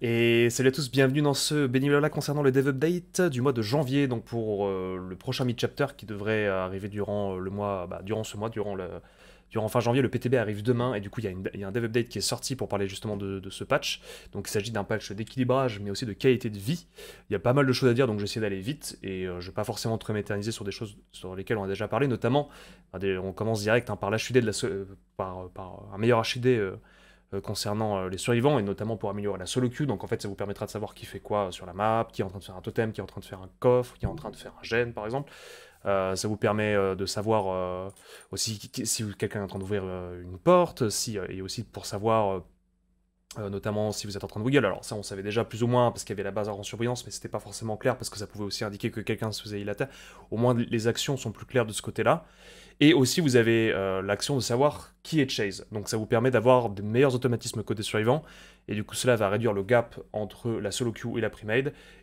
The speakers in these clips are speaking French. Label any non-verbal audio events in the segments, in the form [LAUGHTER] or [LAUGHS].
Et salut à tous, bienvenue dans ce bénito-là concernant le Dev Update du mois de janvier, donc pour euh, le prochain mid-chapter qui devrait arriver durant le mois, bah, durant ce mois, durant le, durant fin janvier, le PTB arrive demain, et du coup, il y, a un dev update qui est sorti pour parler justement de, ce patch. Donc, il s'agit d'un patch d'équilibrage, mais aussi de qualité de vie. Il y a pas mal de choses à dire, donc j'essaie d'aller vite, et euh, je vais pas forcément trop m'éterniser sur des choses sur lesquelles on a déjà parlé, notamment, bah, on commence direct hein, par l'HUD, de la, euh, par, par, un meilleur HUD euh, concernant euh, les survivants et notamment pour améliorer la solo queue. Donc en fait, ça vous permettra de savoir qui fait quoi sur la map, qui est en train de faire un totem, qui est en train de faire un coffre, qui est en train de faire un gène par exemple. Euh, ça vous permet de savoir aussi si quelqu'un est en train d'ouvrir une porte, si, et aussi pour savoir notamment si vous êtes en train de wiggle. Alors ça, on savait déjà plus ou moins parce qu'il y avait la base en surveillance, mais c'était pas forcément clair parce que ça pouvait aussi indiquer que quelqu'un se faisait ilater. Au moins, les actions sont plus claires de ce côté-là. Et aussi, vous avez euh, l'action de savoir qui est Chase. Donc ça vous permet d'avoir des meilleurs automatismes côté survivant et du coup cela va réduire le gap entre la solo queue et la pre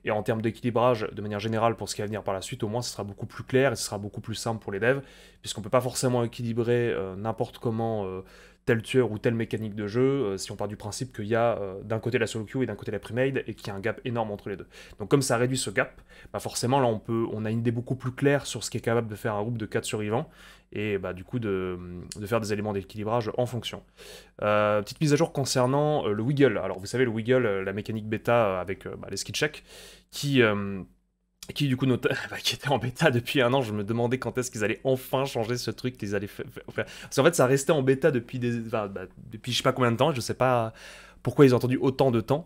et en termes d'équilibrage, de manière générale, pour ce qui va venir par la suite, au moins ce sera beaucoup plus clair et ce sera beaucoup plus simple pour les devs, puisqu'on peut pas forcément équilibrer euh, n'importe comment euh, tel tueur ou telle mécanique de jeu, euh, si on part du principe qu'il y a d'un côté la solo queue et d'un côté la pre et qu'il y a un gap énorme entre les deux. Donc comme ça réduit ce gap, bah forcément là on, peut, on a une idée beaucoup plus claire sur ce qui est capable de faire un groupe de 4 survivants, et bah, du coup de faire des éléments d'équilibrage en fonction. Euh, petite mise à jour concernant euh, le wiggle. Alors vous savez, le wiggle, euh, la mécanique bêta avec bah, les ski checks, qui, qui du coup [LAUGHS] bah, qui était en bêta depuis un an, je me demandais quand est-ce qu'ils allaient enfin changer ce truc qu'ils allaient faire. Parce qu'en fait, ça restait en bêta depuis des, bah, depuis je sais pas combien de temps, je sais pas, pourquoi ils ont attendu autant de temps.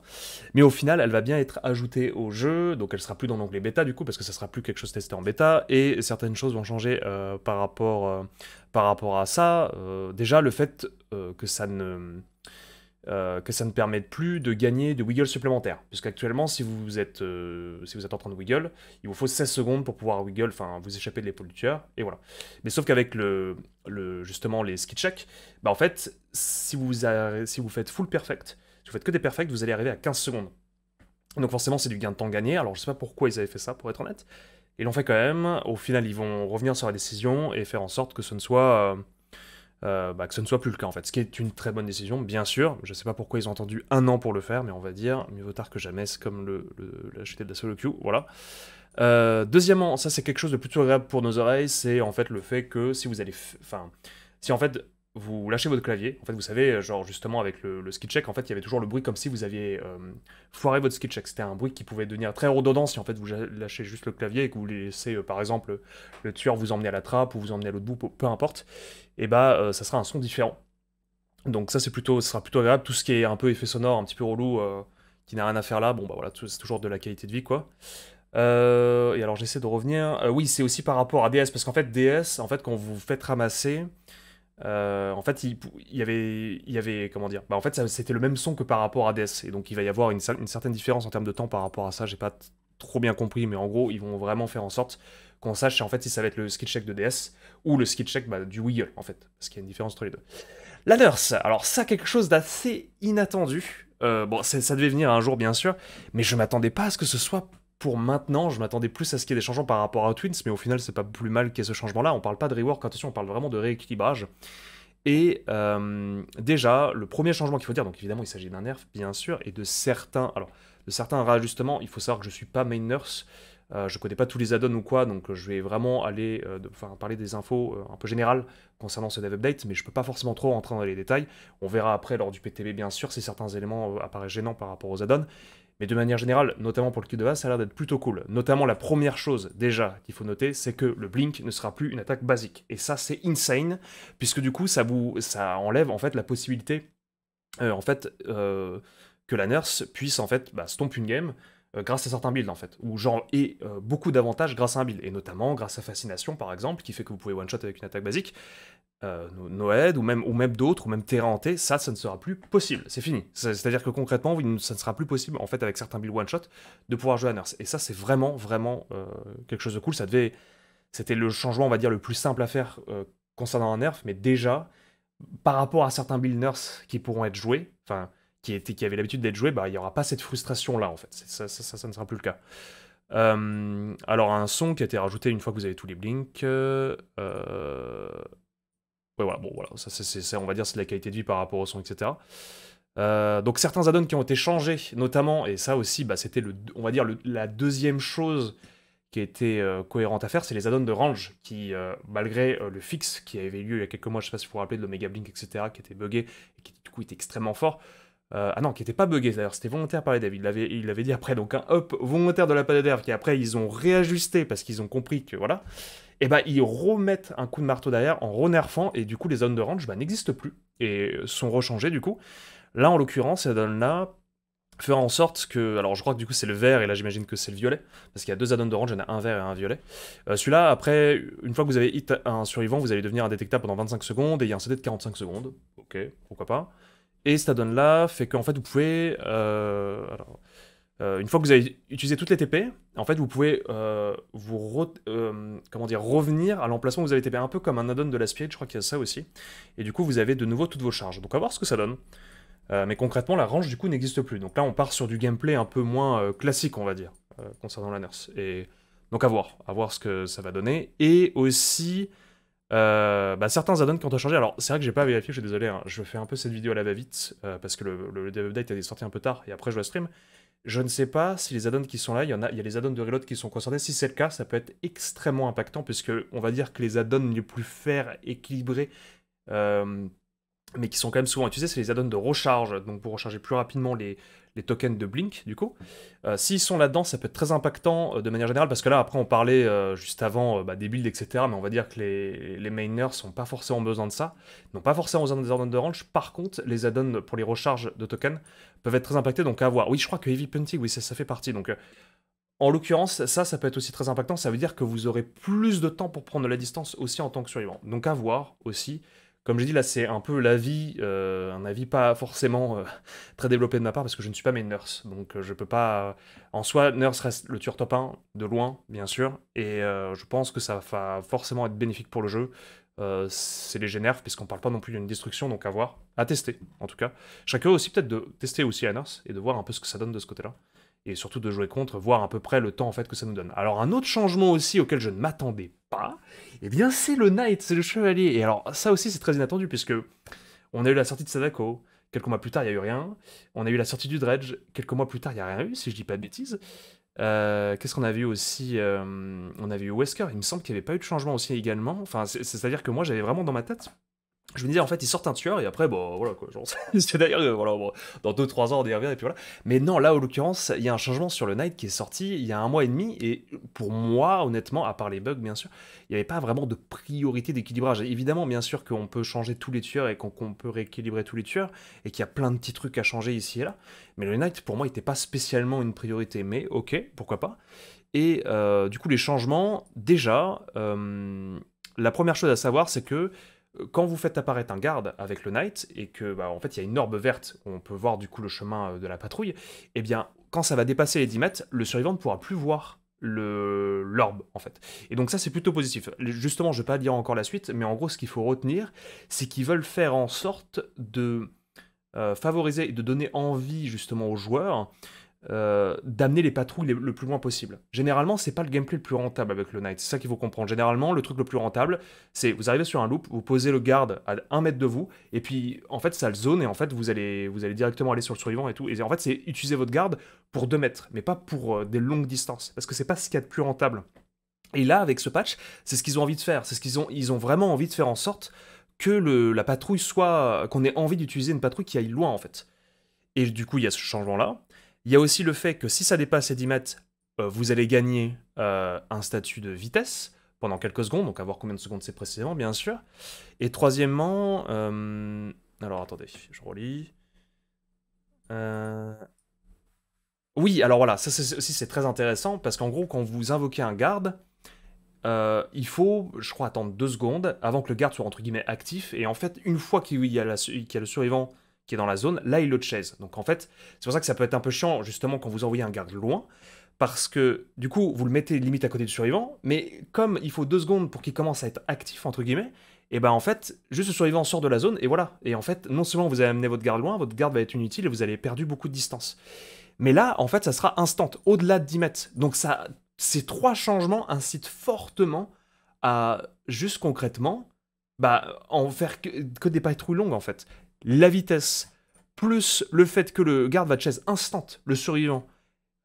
Mais au final, elle va bien être ajoutée au jeu, donc elle sera plus dans l'onglet bêta du coup, parce que ça sera plus quelque chose testé en bêta, et certaines choses vont changer euh, par, rapport, euh, par rapport à ça. Euh, déjà, le fait que ça ne... que ça ne permette plus de gagner de wiggle supplémentaire. Puisqu'actuellement, si, vous êtes, si vous êtes en train de wiggle, il vous faut 16 secondes pour pouvoir wiggle, enfin vous échapper de l'épaule du tueur, et voilà. Mais sauf qu'avec le, le, justement les ski check, bah en fait, si vous, si vous faites full perfect, vous faites que des perfects, vous allez arriver à 15 secondes. Donc forcément, c'est du gain de temps gagné. Alors, je sais pas pourquoi ils avaient fait ça, pour être honnête. Ils l'ont fait quand même. Au final, ils vont revenir sur la décision et faire en sorte que ce ne soit, euh, euh, bah, que ce ne soit plus le cas, en fait. Ce qui est une très bonne décision, bien sûr. Je sais pas pourquoi ils ont attendu un an pour le faire, mais on va dire, mieux vaut tard que jamais. C'est comme le, la chute de la solo queue, voilà. Euh, deuxièmement, ça c'est quelque chose de plutôt agréable pour nos oreilles, c'est en fait le fait que si vous allez, enfin, si en fait vous lâchez votre clavier. En fait, vous savez, euh, genre justement avec le, le ski check, en fait, il y avait toujours le bruit comme si vous aviez euh, foiré votre ski check. C'était un bruit qui pouvait devenir très redondant si en fait vous lâchez juste le clavier et que vous laissez, euh, par exemple, le tueur vous emmener à la trappe ou vous emmener à l'autre bout, peu importe. Et eh bah, ben, ça sera un son différent. Donc ça, c'est plutôt, ça sera plutôt agréable. Tout ce qui est un peu effet sonore, un petit peu relou, qui n'a rien à faire là, bon bah voilà, c'est toujours de la qualité de vie quoi. et alors j'essaie de revenir. oui, c'est aussi par rapport à DS, parce qu'en fait DS, en fait quand vous vous faites ramasser, euh, en fait, il, y avait, il y avait, comment dire, bah, en fait, c'était le même son que par rapport à DS, et donc il va y avoir une, certaine différence en termes de temps par rapport à ça. J'ai pas trop bien compris, mais en gros, ils vont vraiment faire en sorte qu'on sache en fait si ça va être le skill check de DS ou le skill check bah, du Wiggle en fait, parce qu'il y a une différence entre les deux. La nurse, alors ça quelque chose d'assez inattendu. Euh, bon, ça devait venir un jour bien sûr, mais je m'attendais pas à ce que ce soit pour maintenant, je m'attendais plus à ce qu'il y ait des changements par rapport à Twins, mais au final, c'est pas plus mal qu'il y ait ce changement-là. On parle pas de rework, attention, on parle vraiment de rééquilibrage. Et euh, déjà, le premier changement qu'il faut dire, donc évidemment, il s'agit d'un nerf, bien sûr, et de certains, alors, de certains réajustements. Il faut savoir que je suis pas main nurse, je euh, je connais pas tous les add-ons ou quoi, donc euh, je vais vraiment aller enfin, parler des infos un peu générales concernant ce dev update, mais je peux pas forcément trop rentrer dans les détails. On verra après lors du PTB bien sûr si certains éléments apparaissent gênants par rapport aux add-ons. Mais de manière générale, notamment pour le Q de base, ça a l'air d'être plutôt cool. Notamment la première chose déjà qu'il faut noter, c'est que le blink ne sera plus une attaque basique. Et ça c'est insane, puisque du coup ça vous ça enlève en fait la possibilité euh, en fait euh, que la nurse puisse en fait bah, stomp une game euh, grâce à certains builds en fait, ou genre et beaucoup d'avantages grâce à un build, et notamment grâce à Fascination par exemple, qui fait que vous pouvez one shot avec une attaque basique, euh, Noed ou même, ou d'autres, ou même Terra ça, ça ne sera plus possible. C'est fini. C'est-à-dire que concrètement, ça ne sera plus possible, en fait, avec certains builds one-shot, de pouvoir jouer à Nurse. Et ça, c'est vraiment, vraiment euh, quelque chose de cool. Ça devait... C'était le changement, on va dire, le plus simple à faire euh, concernant un nerf, mais déjà, par rapport à certains builds Nurse qui pourront être joués, enfin, qui, avaient l'habitude d'être joués, bah, il n'y aura pas cette frustration-là, en fait. Ça, ça, ne sera plus le cas. Euh, alors, un son qui a été rajouté une fois que vous avez tous les blinks. Ouais, voilà, bon, voilà, ça, c'est, on va dire, c'est la qualité de vie par rapport au son, etc. Euh, donc certains add-ons qui ont été changés, notamment, et ça aussi, bah, c'était, le, on va dire, la deuxième chose qui était euh, cohérente à faire, c'est les add-ons de range, qui, euh, malgré le fixe qui avait eu lieu il y a quelques mois, je sais pas si vous vous rappelez, de l'Omega Blink, etc., qui était buggé, et qui du coup était extrêmement fort, euh, ah non, qui n'était pas buggé d'ailleurs, c'était volontaire par les devs. Il l'avait il avait dit après, donc un hop volontaire de la part des qui après ils ont réajusté parce qu'ils ont compris que voilà. Et eh bah ben, ils remettent un coup de marteau derrière en renerfant, et du coup les zones de range bah, n'existent plus et sont rechangées du coup. Là en l'occurrence, cette donne-là fera en sorte que. Alors je crois que du coup c'est le vert et là j'imagine que c'est le violet, parce qu'il y a deux zones de range, il y en a un vert et un violet. Euh, celui-là, après, une fois que vous avez hit un survivant, vous allez devenir un indétectable pendant 25 secondes et il y a un CD de 45 secondes. Ok, pourquoi pas. Et cette add-on-là fait qu'en fait, vous pouvez... Euh, euh, une fois que vous avez utilisé toutes les TP, en fait, vous pouvez euh, vous comment dire, revenir à l'emplacement où vous avez TP, un peu comme un add-on de la je crois qu'il y a ça aussi. Et du coup, vous avez de nouveau toutes vos charges. Donc, à voir ce que ça donne. mais concrètement, la range, du coup, n'existe plus. Donc là, on part sur du gameplay un peu moins classique, on va dire, concernant la nurse. Et donc, à voir. À voir ce que ça va donner. Et aussi, euh, bah certains add-ons qui ont changé. Alors, c'est vrai que j'ai pas vérifié, je suis désolé. Hein. Je fais un peu cette vidéo à la va-vite euh, parce que le, le, dev update est sorti un peu tard et après je vais stream. Je ne sais pas si les add-ons qui sont là, il y en a, il y a les add-ons de Reload qui sont concernés. Si c'est le cas, ça peut être extrêmement impactant puisque on va dire que les add-ons les plus faire, équilibrés, euh, mais qui sont quand même souvent utilisés, c'est les add-ons de recharge. Donc pour recharger plus rapidement les, les tokens de Blink, du coup. Euh, s'ils sont là-dedans, ça peut être très impactant euh, de manière générale, parce que là, après, on parlait euh, juste avant bah, des builds, etc., mais on va dire que les, les mainers sont pas forcément besoin de ça, n'ont pas forcément besoin des add de range. Par contre, les add-ons pour les recharges de tokens peuvent être très impactés, donc à voir. Oui, je crois que Heavy Punting, oui, ça, ça fait partie, donc... en l'occurrence, ça, ça peut être aussi très impactant. Ça veut dire que vous aurez plus de temps pour prendre de la distance aussi en tant que survivant. Donc à voir aussi comme j'ai dit, là, c'est un peu l'avis, euh, un avis pas forcément euh, [LAUGHS] très développé de ma part, parce que je ne suis pas main nurse. Donc, euh, je peux pas. En soi, nurse reste le tueur top 1, de loin, bien sûr. Et je pense que ça va forcément être bénéfique pour le jeu. c'est les nerf, puisqu'on parle pas non plus d'une destruction, donc à voir, à tester en tout cas. Chacun aussi peut-être de tester aussi à Nurse et de voir un peu ce que ça donne de ce côté-là et surtout de jouer contre, voir à peu près le temps en fait que ça nous donne. Alors un autre changement aussi auquel je ne m'attendais pas, eh bien c'est le knight, c'est le chevalier. Et alors ça aussi c'est très inattendu puisque on a eu la sortie de Sadako, quelques mois plus tard il n'y a eu rien, on a eu la sortie du dredge, quelques mois plus tard il n'y a rien eu si je dis pas de bêtises. Euh, qu'est-ce qu'on avait eu aussi euh, On a eu Wesker, il me semble qu'il n'y avait pas eu de changement aussi également. Enfin, c'est-à-dire que moi j'avais vraiment dans ma tête je me disais en fait ils sortent un tueur et après bon bah, voilà quoi [LAUGHS] c'est d'ailleurs euh, voilà dans 2-3 ans on y revient et puis voilà mais non là en l'occurrence il y a un changement sur le Night qui est sorti il y a un mois et demi et pour moi honnêtement à part les bugs bien sûr il n'y avait pas vraiment de priorité d'équilibrage évidemment bien sûr qu'on peut changer tous les tueurs et qu'on peut rééquilibrer tous les tueurs et qu'il y a plein de petits trucs à changer ici et là mais le Night pour moi n'était pas spécialement une priorité mais ok pourquoi pas et euh, du coup les changements déjà euh, la première chose à savoir c'est que quand vous faites apparaître un garde avec le knight et que bah, en fait il y a une orbe verte on peut voir du coup le chemin euh, de la patrouille, eh bien quand ça va dépasser les 10 mètres, le survivant ne pourra plus voir le l'orbe en fait. Et donc ça c'est plutôt positif. Justement, je ne vais pas lire encore la suite, mais en gros ce qu'il faut retenir, c'est qu'ils veulent faire en sorte de euh, favoriser et de donner envie justement aux joueurs euh, d'amener les patrouilles le plus loin possible. Généralement, c'est pas le gameplay le plus rentable avec le Knight, c'est ça qu'il faut comprendre. Généralement, le truc le plus rentable, c'est vous arrivez sur un loop, vous posez le garde à un mètre de vous, et puis en fait, ça le zone, et en fait, vous allez, vous allez directement aller sur le survivant et tout. Et en fait, c'est utiliser votre garde pour deux mètres, mais pas pour euh, des longues distances, parce que c'est pas ce qu'il y a de plus rentable. Et là, avec ce patch, c'est ce qu'ils ont envie de faire, c'est ce qu'ils ont, ils ont vraiment envie de faire en sorte que la patrouille soit. qu'on ait envie d'utiliser une patrouille qui aille loin en fait. Et du coup, il y a ce changement-là. Il y a aussi le fait que si ça dépasse les 10 mètres, euh, vous allez gagner euh, un statut de vitesse pendant quelques secondes, donc à voir combien de secondes c'est précisément, bien sûr. Et troisièmement, euh, alors attendez, je relis. oui, alors voilà, ça aussi c'est très intéressant parce qu'en gros, quand vous invoquez un garde, il faut, je crois, attendre deux secondes avant que le garde soit entre guillemets actif. Et en fait, une fois qu'il y a le survivant qui est dans la zone, là, il le chaise. Donc en fait, c'est pour ça que ça peut être un peu chiant, justement, quand vous envoyez un garde loin, parce que du coup, vous le mettez limite à côté du survivant, mais comme il faut deux secondes pour qu'il commence à être actif, entre guillemets, et eh ben en fait, juste le survivant sort de la zone, et voilà. Et en fait, non seulement vous avez amené votre garde loin, votre garde va être inutile, et vous allez perdu beaucoup de distance. Mais là, en fait, ça sera instant, au-delà de 10 mètres. Donc ça, ces trois changements incitent fortement à, juste concrètement, bah, en faire que, que des patrouilles longues, en fait la vitesse, plus le fait que le garde va de chaise instant le survivant,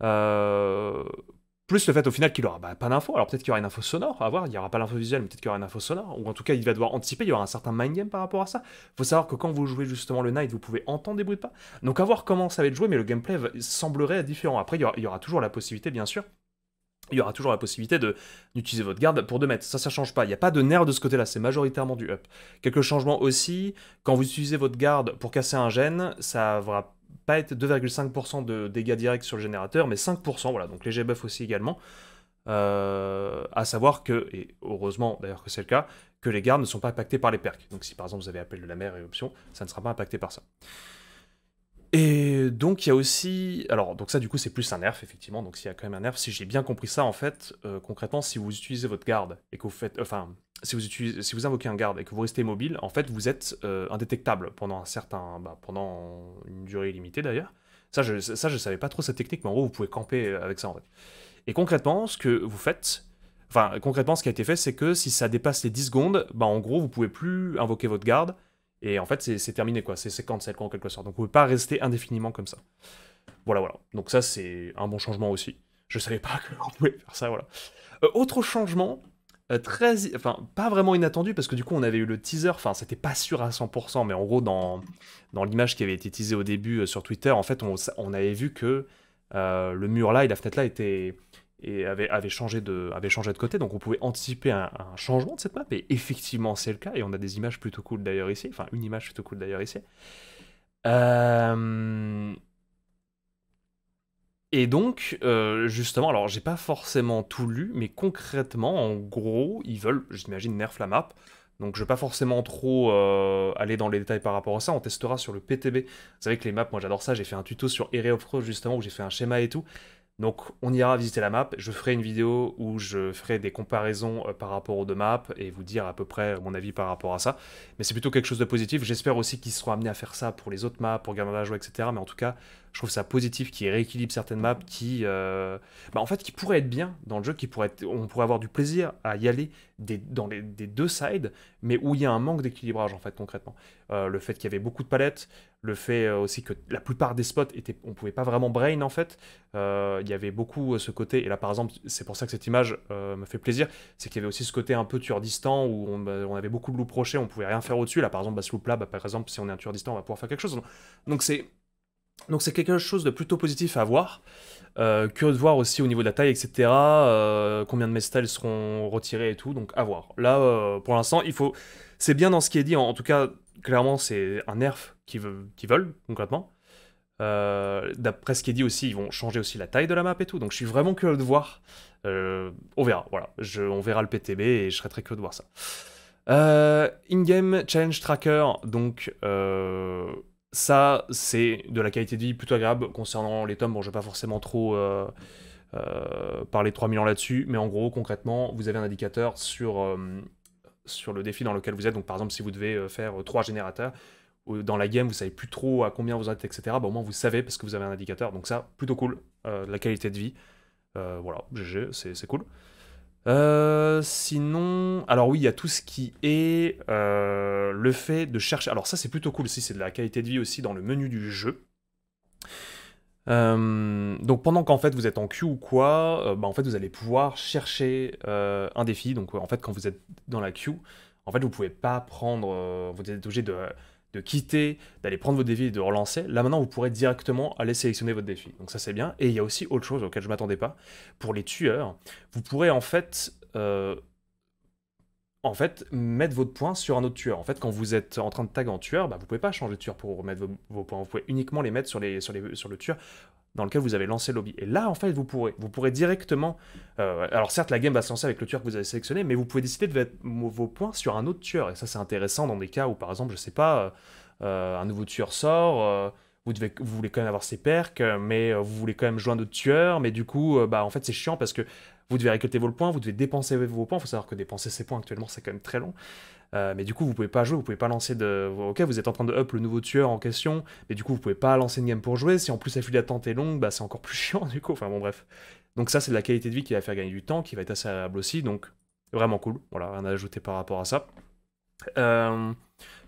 euh, plus le fait au final qu'il aura bah, pas d'info. Alors peut-être qu'il y aura une info sonore, à voir, il n'y aura pas l'info visuelle, mais peut-être qu'il y aura une info sonore, ou en tout cas il va devoir anticiper, il y aura un certain mind game par rapport à ça. il faut savoir que quand vous jouez justement le Night, vous pouvez entendre des bruits de pas. Donc à voir comment ça va être joué, mais le gameplay semblerait différent. Après, il y aura toujours la possibilité, bien sûr, il y aura toujours la possibilité d'utiliser votre garde pour 2 mètres. Ça, ça change pas. Il n'y a pas de nerf de ce côté-là. C'est majoritairement du up. Quelques changements aussi. Quand vous utilisez votre garde pour casser un gène, ça ne va pas être 2,5% de dégâts directs sur le générateur, mais 5%. Voilà, donc léger buff aussi également. Euh, à savoir que, et heureusement d'ailleurs que c'est le cas, que les gardes ne sont pas impactés par les perks. Donc si par exemple vous avez appel de la mer et option, ça ne sera pas impacté par ça. Et donc il y a aussi, alors donc ça du coup c'est plus un nerf effectivement, donc s'il y a quand même un nerf, si j'ai bien compris ça en fait, euh, concrètement si vous utilisez votre garde et que vous faites, enfin si vous utilisez, si vous invoquez un garde et que vous restez mobile, en fait vous êtes euh, indétectable pendant un certain, bah, pendant une durée illimitée d'ailleurs. Ça je, ça je savais pas trop cette technique, mais en gros vous pouvez camper euh, avec ça en fait. Et concrètement ce que vous faites, enfin concrètement ce qui a été fait c'est que si ça dépasse les 10 secondes, bah en gros vous pouvez plus invoquer votre garde et en fait, c'est terminé, quoi. C'est cancel, quoi, en quelque sorte. Donc, on ne pouvez pas rester indéfiniment comme ça. Voilà, voilà. Donc, ça, c'est un bon changement aussi. Je ne savais pas qu'on pouvait faire ça, voilà. Euh, autre changement, euh, très, enfin, pas vraiment inattendu, parce que du coup, on avait eu le teaser, enfin, c'était pas sûr à 100%, mais en gros, dans, dans l'image qui avait été teasée au début euh, sur Twitter, en fait, on, avait vu que le mur là et la fenêtre là étaient, et avait, avait, changé de, avait changé de côté, donc on pouvait anticiper un, changement de cette map, et effectivement c'est le cas, et on a des images plutôt cool d'ailleurs ici, enfin une image plutôt cool d'ailleurs ici. Euh, et donc, euh, justement, alors j'ai pas forcément tout lu, mais concrètement, en gros, ils veulent, j'imagine, nerf la map. Donc je vais pas forcément trop euh, aller dans les détails par rapport à ça, on testera sur le PTB. Vous savez que les maps, moi j'adore ça, j'ai fait un tuto sur Area justement où j'ai fait un schéma et tout. Donc on ira visiter la map, je ferai une vidéo où je ferai des comparaisons euh, par rapport aux deux maps et vous dire à peu près mon avis par rapport à ça. Mais c'est plutôt quelque chose de positif, j'espère aussi qu'ils seront amenés à faire ça pour les autres maps, pour la joie, etc. Mais en tout cas, je trouve ça positif qui rééquilibre certaines maps qui euh, bah en fait qui pourraient être bien dans le jeu qui pourrait être, on pourrait avoir du plaisir à y aller des, dans les des deux sides mais où il y a un manque d'équilibrage en fait concrètement euh, le fait qu'il y avait beaucoup de palettes le fait euh, aussi que la plupart des spots étaient on pouvait pas vraiment brain en fait il y avait beaucoup ce côté et là par exemple c'est pour ça que cette image me fait plaisir c'est qu'il y avait aussi ce côté un peu tueur distant où on, bah, on avait beaucoup de loups prochés on pouvait rien faire au dessus là par exemple bah, ce loop là bah, par exemple si on est un tueur distant on va pouvoir faire quelque chose donc c'est donc c'est quelque chose de plutôt positif à voir. curieux de voir aussi au niveau de la taille, etc. Euh, combien de mes styles seront retirés et tout. Donc à voir. Là, euh, pour l'instant, il faut. C'est bien dans ce qui est dit. En, tout cas, clairement, c'est un nerf qu'ils veulent, concrètement. Euh, d'après ce qui est dit aussi, ils vont changer aussi la taille de la map et tout. Donc je suis vraiment curieux de voir. on verra. Voilà. on verra le PTB et je serai très curieux de voir ça. In-game challenge tracker. Donc ça, c'est de la qualité de vie plutôt agréable. Concernant les tomes, bon, je vais pas forcément trop euh, euh, parler 3000 ans là-dessus, mais en gros, concrètement, vous avez un indicateur sur, euh, sur le défi dans lequel vous êtes. Donc, par exemple, si vous devez euh, faire euh, trois générateurs, dans la game, vous savez plus trop à combien vous êtes, etc. Bah, au moins, vous savez parce que vous avez un indicateur. Donc, ça, plutôt cool. la qualité de vie. voilà, GG, c'est cool. Euh, sinon, alors oui, il y a tout ce qui est euh, le fait de chercher. Alors ça, c'est plutôt cool si c'est de la qualité de vie aussi dans le menu du jeu. Euh, donc pendant qu'en fait vous êtes en queue ou quoi, bah, en fait vous allez pouvoir chercher un défi. Donc en fait quand vous êtes dans la queue, en fait vous pouvez pas prendre, vous êtes obligé de de quitter, d'aller prendre vos défis et de relancer, là maintenant vous pourrez directement aller sélectionner votre défi. Donc ça c'est bien. Et il y a aussi autre chose auquel je ne m'attendais pas. Pour les tueurs, vous pourrez en fait, euh, en fait mettre votre point sur un autre tueur. En fait quand vous êtes en train de tag en tueur, bah, vous ne pouvez pas changer de tueur pour remettre vos, points. Vous pouvez uniquement les mettre sur, les, sur, les, sur le tueur dans lequel vous avez lancé le lobby. Et là, en fait, vous pourrez, vous pourrez directement... Euh, alors certes, la game va se lancer avec le tueur que vous avez sélectionné, mais vous pouvez décider de mettre vos points sur un autre tueur. Et ça, c'est intéressant dans des cas où, par exemple, je sais pas, euh, euh, un nouveau tueur sort, vous, devez, vous voulez quand même avoir ses perks, mais vous voulez quand même joindre d'autres tueurs, mais du coup, bah, en fait, c'est chiant parce que vous devez récolter vos points, vous devez dépenser vos points. Il faut savoir que dépenser ses points actuellement, c'est quand même très long. Euh, mais du coup, vous pouvez pas jouer, vous pouvez pas lancer de. Ok, vous êtes en train de up le nouveau tueur en question, mais du coup, vous pouvez pas lancer une game pour jouer. Si en plus la file d'attente est longue, bah c'est encore plus [LAUGHS] chiant du coup. Enfin bon, bref. Donc ça, c'est de la qualité de vie qui va faire gagner du temps, qui va être assez agréable aussi. Donc vraiment cool. Voilà, rien à ajouter par rapport à ça. Euh,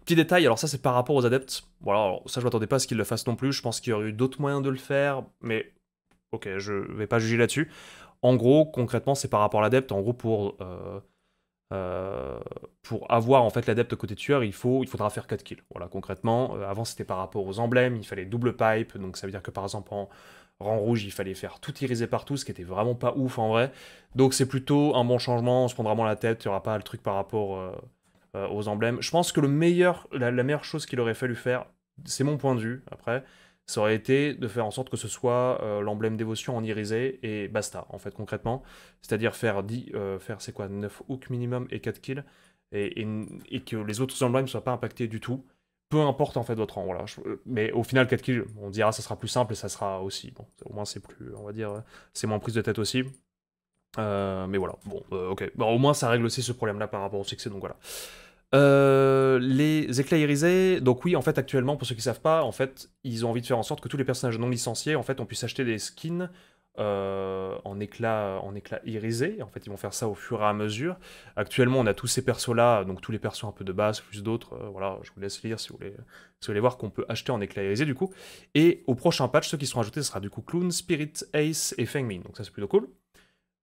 petit détail, alors ça c'est par rapport aux adeptes. Voilà, alors ça je m'attendais pas à ce qu'ils le fassent non plus. Je pense qu'il y aurait eu d'autres moyens de le faire, mais ok, je vais pas juger là-dessus. En gros, concrètement, c'est par rapport à l'adepte. En gros, pour euh, euh, pour avoir en fait l'adepte côté tueur, il, faut, il faudra faire 4 kills. Voilà, concrètement, euh, avant c'était par rapport aux emblèmes, il fallait double pipe, donc ça veut dire que par exemple en rang rouge, il fallait faire tout irisé partout, ce qui était vraiment pas ouf en vrai. Donc c'est plutôt un bon changement, on se prendra moins la tête, il n'y aura pas le truc par rapport euh, aux emblèmes. Je pense que le meilleur, la meilleure chose qu'il aurait fallu faire, c'est mon point de vue après, ça aurait été de faire en sorte que ce soit euh, l'emblème dévotion en irisé et basta, en fait, concrètement. C'est-à-dire faire, euh, faire c'est quoi, 9 hooks minimum et 4 kills, et, et, que les autres emblèmes ne soient pas impactés du tout. Peu importe en fait votre rang, voilà. Euh, mais au final, 4 kills, on dira ça sera plus simple et ça sera aussi. Bon, au moins c'est plus, on va dire, c'est moins prise de tête aussi. mais voilà, bon, ok. Bon, au moins ça règle aussi ce problème-là par rapport au succès, donc voilà. Euh, les éclats irisés, donc oui, en fait, actuellement, pour ceux qui ne savent pas, en fait, ils ont envie de faire en sorte que tous les personnages non licenciés, en fait, on puisse acheter des skins en euh, éclats en éclat irisés. En fait, ils vont faire ça au fur et à mesure. Actuellement, on a tous ces persos-là, donc tous les persos un peu de base, plus d'autres. Euh, voilà, je vous laisse lire si vous voulez, voulez voir qu'on peut acheter en éclat irisé, du coup. Et au prochain patch, ceux qui seront ajoutés, ce sera du coup Clown, Spirit, Ace et Fengmin. Donc ça, c'est plutôt cool.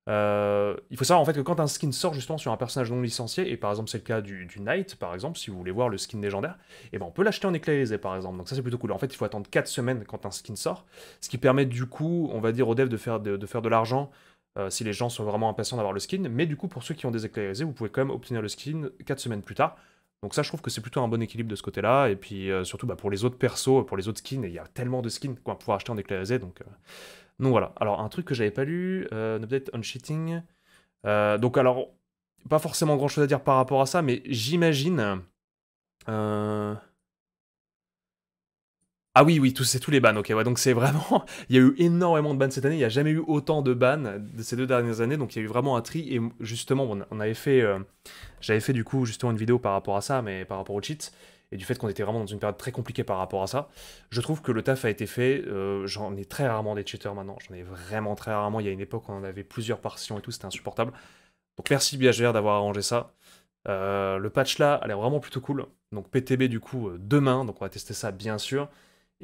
Euh, il faut savoir en fait que quand un skin sort justement sur un personnage non licencié, et par exemple c'est le cas du, Knight par exemple, si vous voulez voir le skin légendaire, et eh ben on peut l'acheter en éclairisé par exemple, donc ça c'est plutôt cool. En fait il faut attendre 4 semaines quand un skin sort, ce qui permet du coup, on va dire aux devs de faire de, faire de l'argent euh, si les gens sont vraiment impatients d'avoir le skin, mais du coup pour ceux qui ont des vous pouvez quand même obtenir le skin 4 semaines plus tard. Donc ça je trouve que c'est plutôt un bon équilibre de ce côté-là, et puis euh, surtout bah, pour les autres persos, pour les autres skins, il y a tellement de skins qu'on va pouvoir acheter en éclairisé, donc donc voilà. Alors, un truc que j'avais pas lu, euh, un update on cheating. Euh, donc, alors, pas forcément grand chose à dire par rapport à ça, mais j'imagine. Euh, ah oui, oui, c'est tous les bans, ok, donc c'est vraiment, [LAUGHS] il y a eu énormément de bans cette année, il n'y a jamais eu autant de bans de ces deux dernières années, donc il y a eu vraiment un tri, et justement, on, avait fait, euh, j'avais fait du coup justement une vidéo par rapport à ça, mais par rapport au cheat, et du fait qu'on était vraiment dans une période très compliquée par rapport à ça, je trouve que le taf a été fait. Euh, j'en ai très rarement des cheaters maintenant, j'en ai vraiment très rarement. Il y a une époque où on avait plusieurs portions et tout, c'était insupportable. Donc merci BHVR d'avoir arrangé ça. Euh, le patch là a l'air vraiment plutôt cool. Donc PTB du coup euh, demain, donc on va tester ça bien sûr.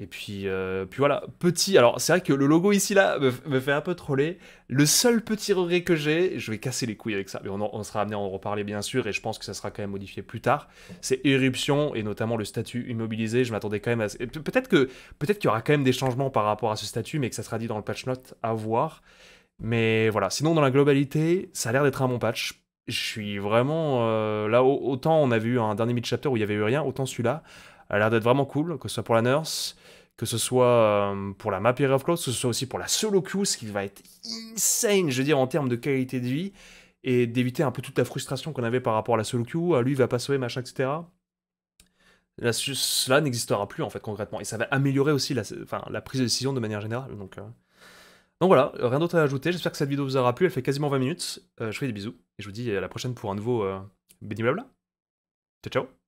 Et puis, euh, puis voilà, petit. Alors, c'est vrai que le logo ici, là, me, fait un peu troller. Le seul petit regret que j'ai, je vais casser les couilles avec ça, mais on, sera amené à en reparler bien sûr, et je pense que ça sera quand même modifié plus tard. C'est éruption, et notamment le statut immobilisé. Je m'attendais quand même à. Peut-être que peut-être qu'il y aura quand même des changements par rapport à ce statut, mais que ça sera dit dans le patch note à voir. Mais voilà, sinon, dans la globalité, ça a l'air d'être un bon patch je suis vraiment euh, là autant on avait eu un dernier mid chapter où il n'y avait eu rien autant celui-là a l'air d'être vraiment cool, que ce soit pour la nurse, que ce soit euh, pour la map Area of Close, que ce soit aussi pour la solo queue, ce qui va être insane, je veux dire, en termes de qualité de vie, et d'éviter un peu toute la frustration qu'on avait par rapport à la solo queue, à lui, il va pas sauver, machin, etc. Là, cela n'existera plus, en fait, concrètement, et ça va améliorer aussi la, prise de décision de manière générale, donc... Euh. Donc voilà, rien d'autre à ajouter, j'espère que cette vidéo vous aura plu, elle fait quasiment 20 minutes, euh, je vous fais des bisous, et je vous dis à la prochaine pour un nouveau Béni Blabla. Ciao ciao